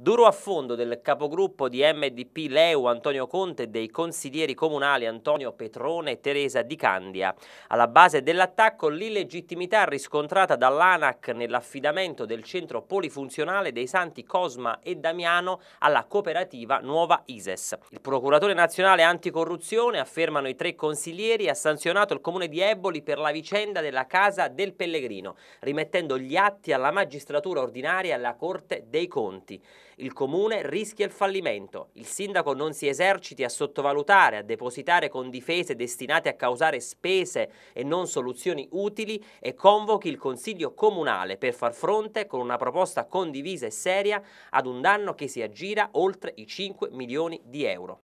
Duro affondo del capogruppo di MDP Leu Antonio Conte e dei consiglieri comunali Antonio Petrone e Teresa Di Candia. Alla base dell'attacco l'illegittimità riscontrata dall'ANAC nell'affidamento del centro polifunzionale dei Santi Cosma e Damiano alla cooperativa Nuova Ises. Il procuratore nazionale anticorruzione, affermano i tre consiglieri, ha sanzionato il comune di Eboli per la vicenda della casa del Pellegrino, rimettendo gli atti alla magistratura ordinaria e alla Corte dei Conti. Il comune rischia il fallimento. Il sindaco non si eserciti a sottovalutare, a depositare con difese destinate a causare spese e non soluzioni utili e convochi il consiglio comunale per far fronte con una proposta condivisa e seria ad un danno che si aggira oltre i 5 milioni di euro.